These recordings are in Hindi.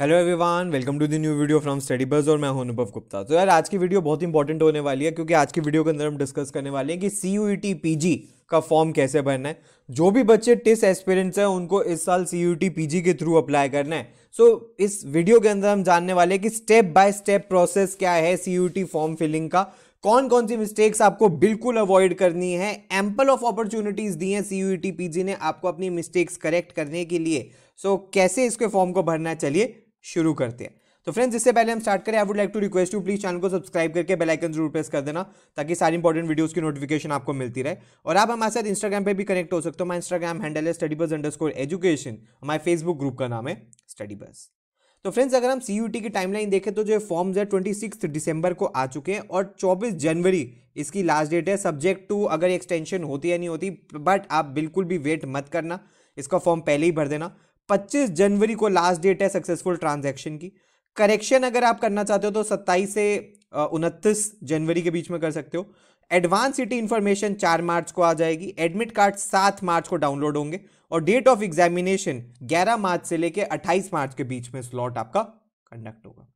hello everyone welcome to the new video from study buzz और मैं हूं अनुभव गुप्ता तो यार आज की वीडियो बहुत इंपॉर्टेंट होने वाली है क्योंकि आज की वीडियो के अंदर हम डिस्कस करने वाले हैं कि C U T P G का फॉर्म कैसे भरना है जो भी बच्चे टिस एस्पिरेंट्स हैं उनको इस साल C U T P G के थ्रू अप्लाई करना है सो so, इस वीडियो के अंदर हम जानने वाले हैं कि स्टेप बाय स्टेप प्रोसेस क्या है e C U T form filling का कौन कौन सी मिस्टेक्स आपको बिल्कुल अवॉइड करनी है एम्पल ऑफ अपॉर्चुनिटीज दी हैं C U T P G ने आपको अपनी मिस्टेक्स करेक्ट करने के लिए सो so, कैसे इसके फॉर्म को भरना है चलिए शुरू करते हैं तो फ्रेंड्स इससे पहले हम स्टार्ट करें I would like to request you please channel को सब्सक्राइब करके बेल आइकन जरूर प्रेस कर देना ताकि सारी इंपॉर्टेंट वीडियोस की नोटिफिकेशन आपको मिलती रहे और आप हमारे साथ इंस्टाग्राम पे भी कनेक्ट हो सकते हो हमारा इंस्टाग्राम हैंडल है study buzz underscore education हमारे फेसबुक ग्रुप का नाम है स्टडी बस तो फ्रेंड्स अगर हम सी की टाइमलाइन देखें तो जो फॉर्म्स है ट्वेंटी सिक्स दिसंबर को आ चुके हैं और चौबीस जनवरी इसकी लास्ट डेट है सब्जेक्ट टू अगर एक्सटेंशन होती या नहीं होती बट आप बिल्कुल भी वेट मत करना इसका फॉर्म पहले ही भर देना 25 जनवरी को लास्ट डेट है सक्सेसफुल ट्रांजैक्शन की करेक्शन अगर आप करना चाहते हो तो 27 से उनतीस जनवरी के बीच में कर सकते हो एडवांस सिटी इन्फॉर्मेशन चार मार्च को आ जाएगी एडमिट कार्ड सात मार्च को डाउनलोड होंगे और डेट ऑफ एग्जामिनेशन ग्यारह मार्च से लेकर अट्ठाईस मार्च के बीच में स्लॉट आपका कंडक्ट होगा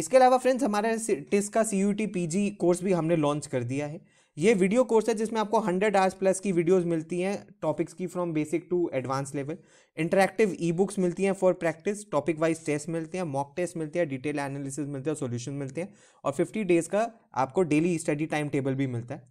इसके अलावा फ्रेंड्स हमारे टिस का C U T P G course भी हमने लॉन्च कर दिया है ये वीडियो कोर्स है जिसमें आपको 100 आवर्स प्लस की वीडियोस मिलती हैं टॉपिक्स की from basic to advance level interactive e books मिलती हैं for practice topic wise test मिलते हैं मॉक टेस्ट मिलते हैं डिटेल एनालिसिस मिलते हैं सोल्यूशन मिलते हैं और फिफ्टी डेज़ का आपको डेली स्टडी टाइम टेबल भी मिलता है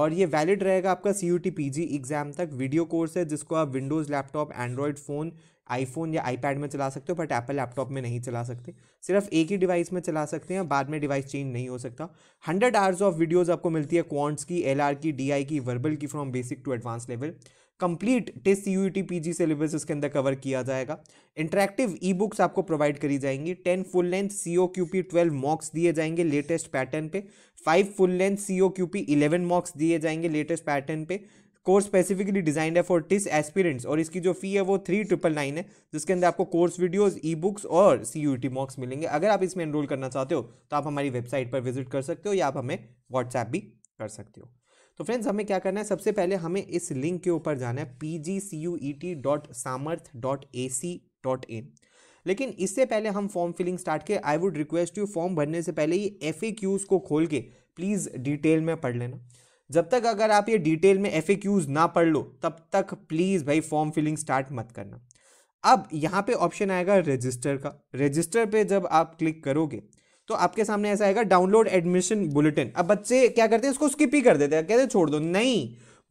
और ये वैलिड रहेगा आपका C U T P G exam तक वीडियो कोर्स है जिसको आप Windows laptop Android phone iPhone या आईपैड में चला सकते हो बट एप्पल लैपटॉप में नहीं चला सकते सिर्फ एक ही डिवाइस में चला सकते हैं बाद में डिवाइस चेंज नहीं हो सकता हंड्रेड आवर्स ऑफ वीडियोज़ आपको मिलती है क्वांट्स की एल की डी की वर्बल की from basic to advance level complete test U T P G syllabus इसके अंदर कवर किया जाएगा इंटरेक्टिव ई बुक्स आपको प्रोवाइड करी जाएंगी ten full length C O Q P twelve mocks दिए जाएंगे लेटेस्ट पैटर्न पे five full length C O Q P eleven mocks दिए जाएंगे लेटेस्ट पैटर्न पे कोर्स स्पेसिफिकली डिजाइंड है फॉर टिस एस्पिरेंट्स और इसकी जो फी है वो थ्री ट्रिपल नाइन है जिसके अंदर आपको कोर्स वीडियोस ई बुक्स और सी यू टी मॉक्स मिलेंगे अगर आप इसमें एनरोल करना चाहते हो तो आप हमारी वेबसाइट पर विजिट कर सकते हो या आप हमें व्हाट्सएप भी कर सकते हो तो फ्रेंड्स हमें क्या करना है सबसे पहले हमें इस लिंक के ऊपर जाना है P G C U E T dot Samarth dot A C dot in लेकिन इससे पहले हम फॉर्म फिलिंग स्टार्ट के I would request you form भरने से पहले ही एफ ए क्यूज़ को खोल के प्लीज़ डिटेल में पढ़ लेना जब तक अगर आप ये डिटेल में एफ ना पढ़ लो तब तक प्लीज़ भाई फॉर्म फिलिंग स्टार्ट मत करना अब यहाँ पे ऑप्शन आएगा रजिस्टर का रजिस्टर पे जब आप क्लिक करोगे तो आपके सामने ऐसा आएगा डाउनलोड एडमिशन बुलेटिन अब बच्चे क्या करते हैं इसको स्किप ही कर देते हैं कहते छोड़ दो नहीं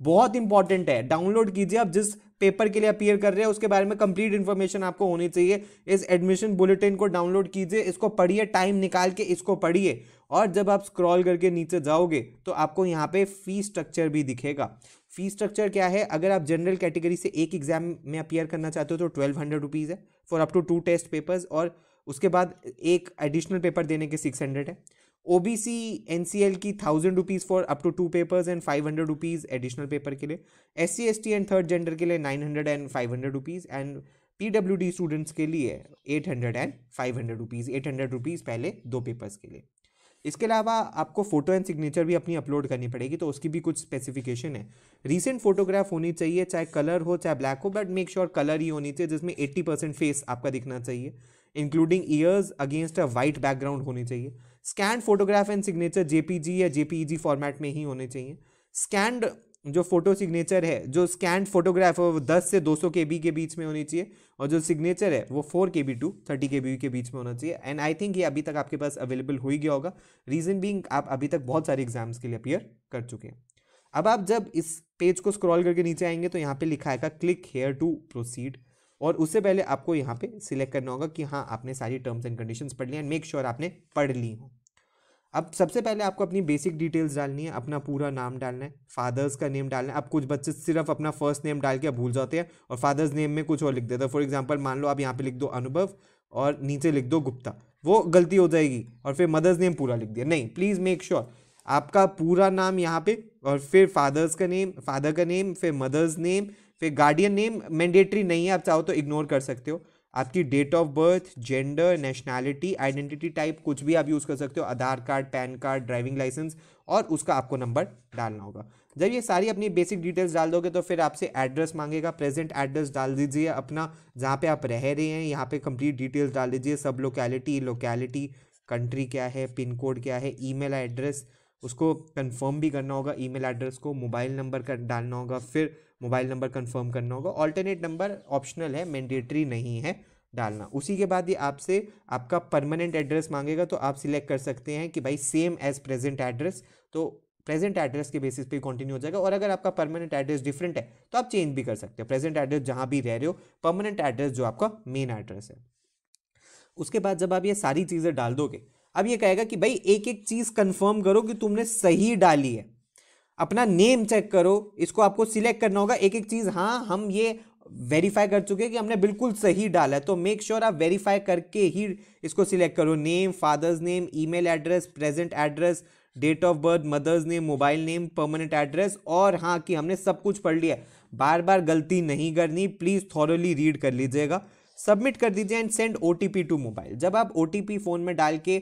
बहुत इंपॉर्टेंट है डाउनलोड कीजिए आप जिस पेपर के लिए अपीयर कर रहे हैं उसके बारे में कंप्लीट इन्फॉर्मेशन आपको होनी चाहिए इस एडमिशन बुलेटिन को डाउनलोड कीजिए इसको पढ़िए टाइम निकाल के इसको पढ़िए और जब आप स्क्रॉल करके नीचे जाओगे तो आपको यहाँ पे फ़ी स्ट्रक्चर भी दिखेगा फ़ी स्ट्रक्चर क्या है अगर आप जनरल कैटेगरी से एक एग्ज़ाम में अपियर करना चाहते हो तो ट्वेल्व हंड्रेड रुपीज़ है for up to two test papers और उसके बाद एक एडिशनल पेपर देने के सिक्स हंड्रेड है O B C N C L की thousand rupees for up to two papers and five hundred rupees additional paper के लिए S C S T and third gender के लिए nine hundred and five hundred rupees and P W D students के लिए eight hundred and five hundred rupees eight hundred rupees पहले दो पेपर्स के लिए इसके अलावा आपको फ़ोटो एंड सिग्नेचर भी अपनी अपलोड करनी पड़ेगी तो उसकी भी कुछ स्पेसिफिकेशन है रीसेंट फोटोग्राफ होनी चाहिए चाहे कलर हो चाहे ब्लैक हो बट मेक श्योर कलर ही होनी चाहिए जिसमें 80 परसेंट फेस आपका दिखना चाहिए including ears against a white background होनी चाहिए scanned photograph and signature JPG या जेपीईजी फॉर्मेट e में ही होने चाहिए स्कैंड जो फोटो सिग्नेचर है जो स्कैंड फोटोग्राफ है वो दस से दो सौ के बी के बीच में होनी चाहिए और जो सिग्नेचर है वो four K B two thirty K B के बीच में होना चाहिए एंड आई थिंक ये अभी तक आपके पास अवेलेबल हो ही गया होगा रीजन बीइंग आप अभी तक बहुत सारे एग्जाम्स के लिए अपियर कर चुके हैं अब आप जब इस पेज को स्क्रॉल करके नीचे आएंगे तो यहाँ पर लिखा आएगा क्लिक हेयर टू प्रोसीड और उससे पहले आपको यहाँ पर सिलेक्ट करना होगा कि हाँ आपने सारी टर्म्स एंड कंडीशन पढ़ ली एंड मेक श्योर आपने पढ़ ली हूँ अब सबसे पहले आपको अपनी बेसिक डिटेल्स डालनी है अपना पूरा नाम डालना है फादर्स का नेम डालना है अब कुछ बच्चे सिर्फ अपना फर्स्ट नेम डाल के भूल जाते हैं और फादर्स नेम में कुछ और लिख देते हैं फॉर एग्जाम्पल मान लो आप यहाँ पे लिख दो अनुभव और नीचे लिख दो गुप्ता वो गलती हो जाएगी और फिर मदर्स नेम पूरा लिख दिया नहीं प्लीज़ मेक श्योर आपका पूरा नाम यहाँ पे और फिर फादर्स का नेम फादर का नेम फिर मदर्स नेम फिर गार्डियन नेम मैंडेटरी नहीं है आप चाहो तो इग्नोर कर सकते हो आपकी date of birth gender nationality identity type कुछ भी आप यूज़ कर सकते हो Aadhaar card PAN card driving licence और उसका आपको नंबर डालना होगा जब ये सारी अपनी बेसिक डिटेल्स डाल दोगे तो फिर आपसे एड्रेस मांगेगा प्रेजेंट एड्रेस डाल दीजिए अपना जहाँ पे आप रह रहे हैं यहाँ पे कंप्लीट डिटेल्स डाल दीजिए सब लोकेलिटी लोकेलिटी कंट्री क्या है पिन कोड क्या है ईमेल एड्रेस उसको कंफर्म भी करना होगा ईमेल एड्रेस को मोबाइल नंबर का डालना होगा फिर मोबाइल नंबर कंफर्म करना होगा ऑल्टरनेट नंबर ऑप्शनल है मैंडेटरी नहीं है डालना उसी के बाद ये आपसे आपका परमानेंट एड्रेस मांगेगा तो आप सिलेक्ट कर सकते हैं कि भाई सेम एज प्रेजेंट एड्रेस तो प्रेजेंट एड्रेस के बेसिस पे कंटिन्यू हो जाएगा और अगर आपका परमानेंट एड्रेस डिफरेंट है तो आप चेंज भी कर सकते हो प्रेजेंट एड्रेस जहाँ भी रह रहे हो परमानेंट एड्रेस जो आपका मेन एड्रेस है उसके बाद जब आप ये सारी चीज़ें डाल दोगे अब ये कहेगा कि भाई एक एक चीज कंफर्म करो कि तुमने सही डाली है अपना नेम चेक करो इसको आपको सिलेक्ट करना होगा एक एक चीज हाँ हम ये वेरीफाई कर चुके हैं कि हमने बिल्कुल सही डाला है तो मेक श्योर sure आप वेरीफाई करके ही इसको सिलेक्ट करो name fathers name email address present address date of birth mothers name mobile name permanent address और हाँ कि हमने सब कुछ पढ़ लिया बार बार गलती नहीं करनी प्लीज़ थॉरली रीड कर लीजिएगा सबमिट कर दीजिए and send O to mobile जब आप ओ फ़ोन में डाल के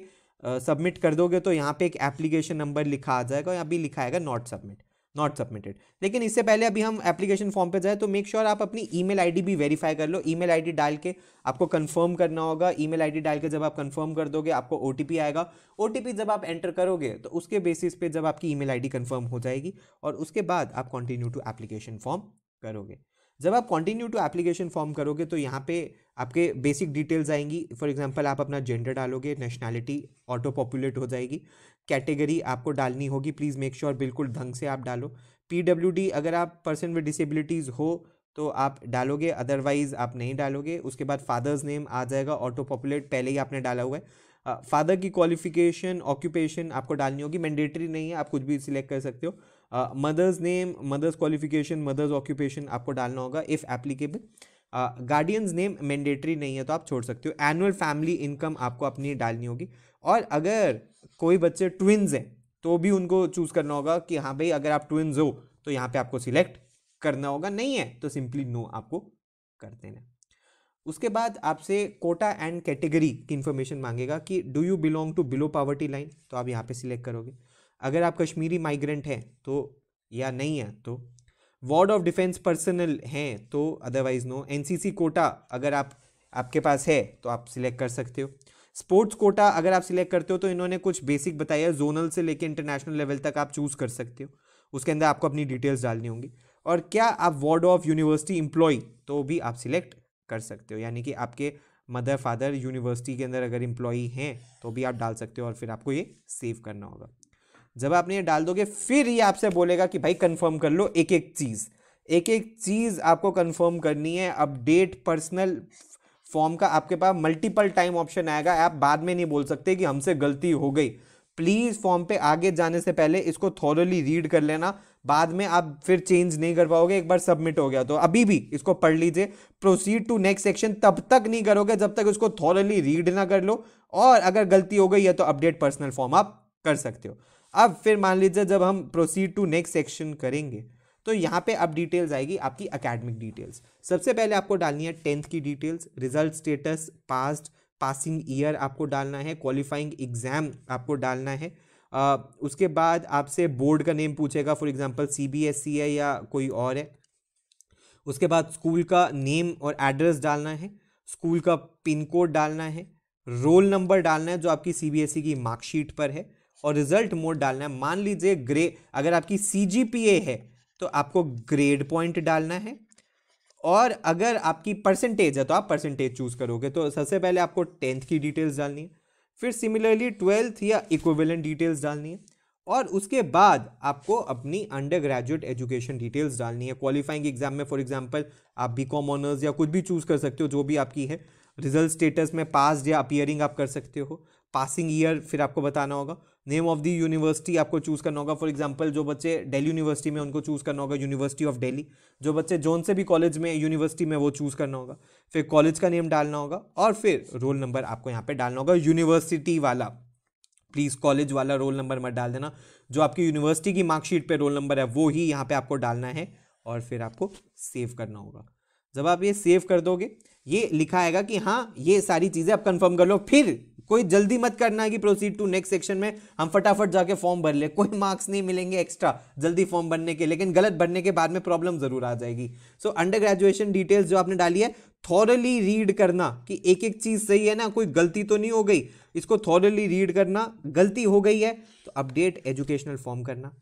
सबमिट कर दोगे तो यहाँ पे एक एप्लीकेशन नंबर लिखा आ जाएगा यहाँ अभी लिखा आएगा नॉट सबमिट नॉट सबमिटेड लेकिन इससे पहले अभी हम एप्लीकेशन फॉर्म पे जाए तो मेक श्योर sure आप अपनी ई मेल भी वेरीफाई कर लो ई मेल डाल के आपको कन्फर्म करना होगा ई मेल डाल के जब आप कन्फर्म कर दोगे आपको ओ आएगा ओ जब आप एंटर करोगे तो उसके बेसिस पे जब आपकी ई मेल कंफर्म हो जाएगी और उसके बाद आप कंटिन्यू टू एप्लीकेशन फॉर्म करोगे जब आप कंटिन्यू टू एप्लीकेशन फॉर्म करोगे तो यहाँ पे आपके बेसिक डिटेल्स आएंगी फॉर एग्जांपल आप अपना जेंडर डालोगे नेशनैलिटी ऑटो पॉपुलेट हो जाएगी कैटेगरी आपको डालनी होगी प्लीज़ मेक श्योर बिल्कुल ढंग से आप डालो पी अगर आप पर्सन विद डिसेबिलिटीज़ हो तो आप डालोगे अदरवाइज़ आप नहीं डालोगे उसके बाद फादर्स नेम आ जाएगा ऑटो पॉपुलेट पहले ही आपने डाला हुआ है फादर की क्वालिफिकेशन ऑक्यूपेशन आपको डालनी होगी मैंडेटरी नहीं है आप कुछ भी सिलेक्ट कर सकते हो mothers name mothers qualification mothers occupation आपको डालना होगा if applicable guardians name mandatory नहीं है तो आप छोड़ सकते हो एनुअल फैमिली इनकम आपको अपनी डालनी होगी और अगर कोई बच्चे ट्विन्स हैं तो भी उनको चूज़ करना होगा कि हाँ भाई अगर आप ट्विन्स हो तो यहाँ पे आपको सिलेक्ट करना होगा नहीं है तो सिंपली नो आपको कर देना उसके बाद आपसे कोटा एंड कैटेगरी की इन्फॉर्मेशन मांगेगा कि do you belong to below poverty line तो आप यहाँ पे सिलेक्ट करोगे अगर आप कश्मीरी माइग्रेंट हैं तो या नहीं है तो वार्ड ऑफ डिफेंस पर्सनल हैं तो अदरवाइज नो एनसीसी कोटा अगर आप आपके पास है तो आप सिलेक्ट कर सकते हो स्पोर्ट्स कोटा अगर आप सिलेक्ट करते हो तो इन्होंने कुछ बेसिक बताया जोनल से लेकर इंटरनेशनल लेवल तक आप चूज़ कर सकते हो उसके अंदर आपको अपनी डिटेल्स डालनी होंगी और क्या आप वार्ड ऑफ यूनिवर्सिटी इम्प्लॉय तो भी आप सिलेक्ट कर सकते हो यानी कि आपके मदर फादर यूनिवर्सिटी के अंदर अगर इम्प्लॉई हैं तो भी आप डाल सकते हो और फिर आपको ये सेव करना होगा जब आपने ये डाल दोगे फिर ये आपसे बोलेगा कि भाई कंफर्म कर लो एक एक चीज़ एक एक चीज़ आपको कंफर्म करनी है अपडेट पर्सनल फॉर्म का आपके पास मल्टीपल टाइम ऑप्शन आएगा आप बाद में नहीं बोल सकते कि हमसे गलती हो गई प्लीज़ फॉर्म पे आगे जाने से पहले इसको थॉरली रीड कर लेना बाद में आप फिर चेंज नहीं कर पाओगे एक बार सबमिट हो गया तो अभी भी इसको पढ़ लीजिए प्रोसीड टू नेक्स्ट सेक्शन तब तक नहीं करोगे जब तक इसको थॉरली रीड ना कर लो और अगर गलती हो गई है तो अपडेट पर्सनल फॉर्म आप कर सकते हो अब फिर मान लीजिए जब हम प्रोसीड टू नेक्स्ट सेक्शन करेंगे तो यहाँ पे अब डिटेल्स आएगी आपकी अकेडमिक डिटेल्स सबसे पहले आपको डालनी है टेंथ की details result status past passing year आपको डालना है क्वालिफाइंग एग्जाम आपको डालना है आ, उसके बाद आपसे बोर्ड का नेम पूछेगा फॉर एग्जांपल सीबीएसई है या कोई और है उसके बाद स्कूल का नेम और एड्रेस डालना है स्कूल का पिन कोड डालना है रोल नंबर डालना है जो आपकी सी e की मार्कशीट पर है और रिजल्ट मोड डालना है मान लीजिए ग्रे अगर आपकी सी है तो आपको ग्रेड पॉइंट डालना है और अगर आपकी परसेंटेज है तो आप परसेंटेज चूज करोगे तो सबसे पहले आपको टेंथ की डिटेल्स डालनी है फिर सिमिलरली ट्वेल्थ या इक्विवेलेंट डिटेल्स डालनी है और उसके बाद आपको अपनी अंडर ग्रेजुएट एजुकेशन डिटेल्स डालनी है क्वालिफाइंग एग्जाम में फॉर एग्जांपल आप बी कॉम ऑनर्स या कुछ भी चूज़ कर सकते हो जो भी आपकी है रिजल्ट स्टेटस में पास या अपियरिंग आप कर सकते हो पासिंग ईयर फिर आपको बताना होगा नेम ऑफ द यूनिवर्सिटी आपको चूज़ करना होगा फॉर एग्जांपल जो बच्चे दिल्ली यूनिवर्सिटी में उनको चूज़ करना होगा यूनिवर्सिटी ऑफ दिल्ली जो बच्चे जोन से भी कॉलेज में यूनिवर्सिटी में वो चूज़ करना होगा फिर कॉलेज का नेम डालना होगा और फिर रोल नंबर आपको यहाँ पर डालना होगा यूनिवर्सिटी वाला प्लीज़ कॉलेज वाला रोल नंबर मत डाल देना जो आपकी यूनिवर्सिटी की मार्कशीट पर रोल नंबर है वो ही यहाँ पर आपको डालना है और फिर आपको सेव करना होगा जब आप ये सेव कर दोगे ये लिखा आएगा कि हाँ ये सारी चीज़ें आप कंफर्म कर लो फिर कोई जल्दी मत करना कि प्रोसीड टू नेक्स्ट सेक्शन में हम फटाफट जाके फॉर्म भर ले कोई मार्क्स नहीं मिलेंगे एक्स्ट्रा जल्दी फॉर्म भरने के लेकिन गलत भरने के बाद में प्रॉब्लम जरूर आ जाएगी सो अंडर ग्रेजुएशन डिटेल्स जो आपने डाली है थॉरली रीड करना कि एक एक चीज सही है ना कोई गलती तो नहीं हो गई इसको थॉरली रीड करना गलती हो गई है तो अपडेट एजुकेशनल फॉर्म करना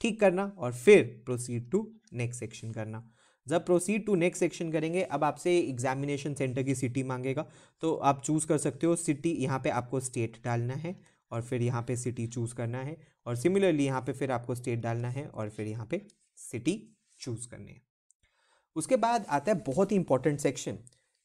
ठीक करना और फिर प्रोसीड टू नेक्स्ट सेक्शन करना जब प्रोसीड टू नेक्स्ट सेक्शन करेंगे अब आपसे एग्जामिनेशन सेंटर की सिटी मांगेगा तो आप चूज़ कर सकते हो सिटी यहाँ पे आपको स्टेट डालना है और फिर यहाँ पे सिटी चूज़ करना है और सिमिलरली यहाँ पे फिर आपको स्टेट डालना है और फिर यहाँ पे सिटी चूज़ करनी है उसके बाद आता है बहुत ही इंपॉर्टेंट सेक्शन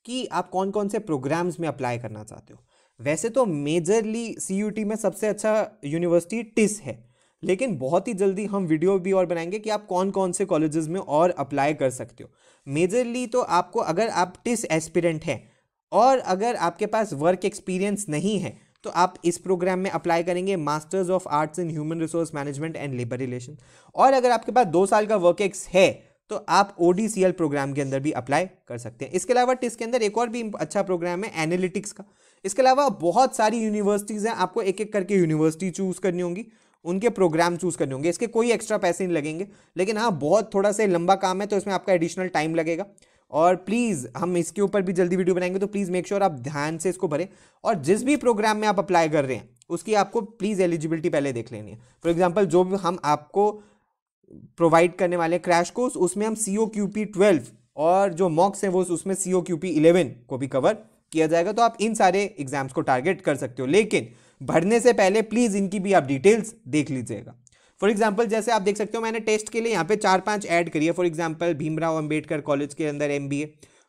कि आप कौन कौन से प्रोग्राम्स में अप्लाई करना चाहते हो वैसे तो मेजरली सी में सबसे अच्छा यूनिवर्सिटी टिस है लेकिन बहुत ही जल्दी हम वीडियो भी और बनाएंगे कि आप कौन कौन से कॉलेजेस में और अप्लाई कर सकते हो मेजरली तो आपको अगर आप टिस एस्पिरेंट हैं और अगर आपके पास वर्क एक्सपीरियंस नहीं है तो आप इस प्रोग्राम में अप्लाई करेंगे masters of arts in human resource management and labour relation और अगर आपके पास दो साल का वर्क एक्स है तो आप ओ प्रोग्राम के अंदर भी अप्लाई कर सकते हैं इसके अलावा टिस के अंदर एक और भी अच्छा प्रोग्राम है एनालिटिक्स का इसके अलावा बहुत सारी यूनिवर्सिटीज़ हैं आपको एक एक करके यूनिवर्सिटी चूज़ करनी होगी उनके प्रोग्राम चूज करने होंगे इसके कोई एक्स्ट्रा पैसे नहीं लगेंगे लेकिन हाँ बहुत थोड़ा सा लंबा काम है तो इसमें आपका एडिशनल टाइम लगेगा और प्लीज़ हम इसके ऊपर भी जल्दी वीडियो बनाएंगे तो प्लीज़ मेक श्योर आप ध्यान से इसको भरें और जिस भी प्रोग्राम में आप अप्लाई कर रहे हैं उसकी आपको प्लीज़ एलिजिबिलिटी पहले देख लेनी है फॉर एग्जाम्पल जो भी हम आपको प्रोवाइड करने वाले हैं क्रैश कोर्स उसमें हम C O Q P twelve और जो मॉक्स हैं वो उसमें C O Q P eleven को भी कवर किया जाएगा तो आप इन सारे एग्जाम्स को टारगेट कर सकते हो लेकिन भरने से पहले प्लीज़ इनकी भी आप डिटेल्स देख लीजिएगा फॉर एग्जाम्पल जैसे आप देख सकते हो मैंने टेस्ट के लिए यहाँ पे चार पांच ऐड करी है for example Bhimrao Ambedkar college के अंदर एम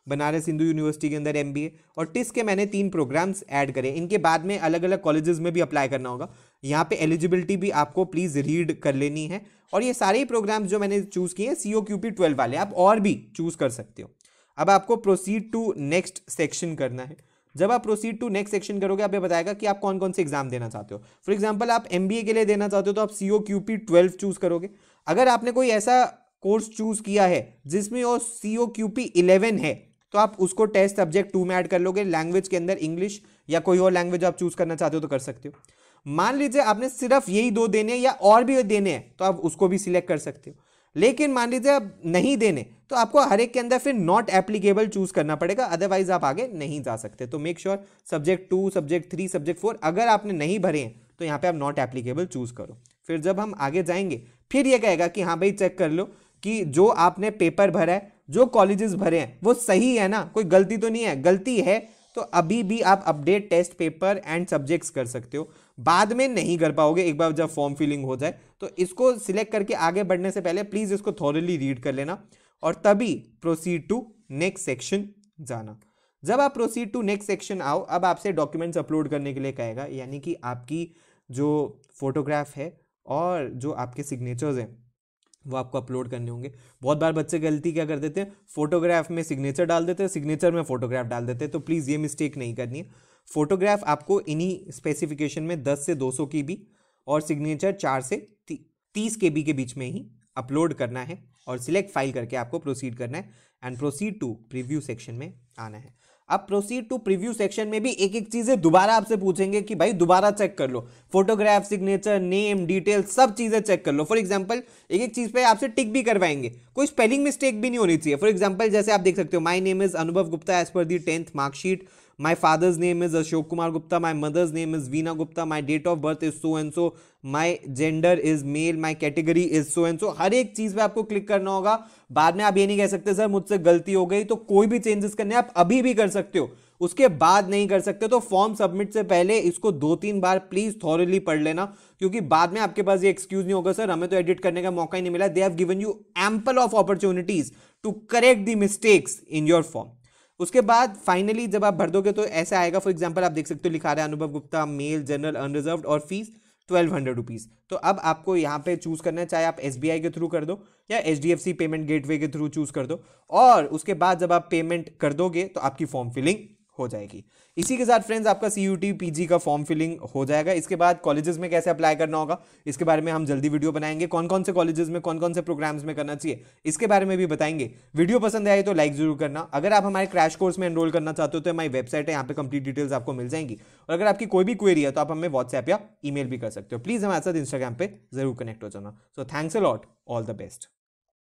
बनारस हिंदू यूनिवर्सिटी के अंदर एम और टिस के मैंने तीन प्रोग्राम्स ऐड करे इनके बाद में अलग अलग कॉलेजेस में भी अप्लाई करना होगा यहाँ पे एलिजिबिलिटी भी आपको प्लीज़ रीड कर लेनी है और ये सारे प्रोग्राम्स जो मैंने चूज़ किए हैं C O Q P twelve वाले आप और भी चूज़ कर सकते हो अब आपको प्रोसीड टू नेक्स्ट सेक्शन करना है जब आप प्रोसीड टू नेक्स्ट सेक्शन करोगे आप ये बताएगा कि आप कौन कौन से एग्जाम देना चाहते हो फॉर एग्जाम्पल आप एम के लिए देना चाहते हो तो आप C O Q P twelve choose करोगे अगर आपने कोई ऐसा कोर्स चूज किया है जिसमें वो C O Q P eleven है तो आप उसको टेस्ट सब्जेक्ट टू में ऐड कर लोगे लैंग्वेज के अंदर इंग्लिश या कोई और लैंग्वेज आप चूज करना चाहते हो तो कर सकते हो मान लीजिए आपने सिर्फ यही दो देने या और भी देने हैं तो आप उसको भी सिलेक्ट कर सकते हो लेकिन मान लीजिए आप नहीं देने तो आपको हर एक के अंदर फिर नॉट एप्लीकेबल चूज करना पड़ेगा अदरवाइज आप आगे नहीं जा सकते तो make sure subject two subject three subject four अगर आपने नहीं भरे हैं तो यहाँ पे आप नॉट एप्लीकेबल चूज करो फिर जब हम आगे जाएंगे फिर ये कहेगा कि हाँ भाई चेक कर लो कि जो आपने पेपर भरा है जो कॉलेजेस भरे हैं वो सही है ना कोई गलती तो नहीं है गलती है तो अभी भी आप update test paper and subjects कर सकते हो बाद में नहीं कर पाओगे एक बार जब फॉर्म फिलिंग हो जाए तो इसको सिलेक्ट करके आगे बढ़ने से पहले प्लीज़ इसको थॉरली रीड कर लेना और तभी प्रोसीड टू नेक्स्ट सेक्शन जाना जब आप प्रोसीड टू नेक्स्ट सेक्शन आओ अब आपसे डॉक्यूमेंट्स अपलोड करने के लिए कहेगा यानी कि आपकी जो फोटोग्राफ है और जो आपके सिग्नेचर्स हैं वो आपको अपलोड करने होंगे बहुत बार बच्चे गलती क्या कर देते हैं फोटोग्राफ में सिग्नेचर डाल देते हैं सिग्नेचर में फोटोग्राफ डाल देते हैं तो प्लीज़ ये मिस्टेक नहीं करनी है फोटोग्राफ आपको इन्हीं स्पेसिफिकेशन में 10 से 200 के बी और सिग्नेचर 4 से 30 के बी के बीच में ही अपलोड करना है और सिलेक्ट फाइल करके आपको प्रोसीड करना है and proceed to preview section में आना है अब प्रोसीड टू प्रीव्यू सेक्शन में भी एक एक चीज़ें दोबारा आपसे पूछेंगे कि भाई दोबारा चेक कर लो फोटोग्राफ सिग्नेचर नेम डिटेल सब चीज़ें चेक कर लो फॉर एग्जाम्पल एक एक चीज़ पे आपसे टिक भी करवाएंगे कोई स्पेलिंग मिस्टेक भी नहीं होनी चाहिए फॉर एग्जांपल जैसे आप देख सकते हो माई नेम इज़ अनुभव Gupta as per the tenth marksheet my father's name is Ashok Kumar Gupta my mother's name is Veena Gupta my date of birth is so and so my gender is male my category is so and so हर एक चीज पे आपको क्लिक करना होगा बाद में आप ये नहीं कह सकते सर मुझसे गलती हो गई तो कोई भी चेंजेस करने आप अभी भी कर सकते हो उसके बाद नहीं कर सकते तो फॉर्म सबमिट से पहले इसको दो तीन बार प्लीज थॉरली पढ़ लेना क्योंकि बाद में आपके पास ये एक्सक्यूज नहीं होगा सर हमें तो एडिट करने का मौका ही नहीं मिला they have given you ample of opportunities to correct the mistakes in your form उसके बाद फाइनली जब आप भर दोगे तो ऐसा आएगा फॉर एग्जाम्पल आप देख सकते हो लिखा रहे Anubhav Gupta male general unreserved और फीस ट्वेल्व हंड्रेड रुपीज़ तो अब आपको यहाँ पे चूज़ करना चाहे आप एस के थ्रू कर दो या एच पेमेंट गेटवे के थ्रू चूज़ कर दो और उसके बाद जब आप पेमेंट कर दोगे तो आपकी फॉर्म फिलिंग हो जाएगी इसी के साथ फ्रेंड्स आपका C U T P G का फॉर्म फिलिंग हो जाएगा इसके बाद कॉलेजेस में कैसे अप्लाई करना होगा इसके बारे में हम जल्दी वीडियो बनाएंगे कौन कौन से कॉलेजेस में कौन कौन से प्रोग्राम्स में करना चाहिए इसके बारे में भी बताएंगे वीडियो पसंद आए तो लाइक जरूर करना अगर आप हमारे क्रैश कोर्स में एनरोल करना चाहते हो तो हमारी वेबसाइट है यहाँ पर कंप्लीट डिटेल्स आपको मिल जाएंगी और अगर आपकी कोई भी क्वेरी है तो आप हमें व्हाट्सएप या ई भी कर सकते हो प्लीज़ हमारे साथ इंस्टाग्राम पर जरूर कनेक्ट हो जाना so thanks a lot all the best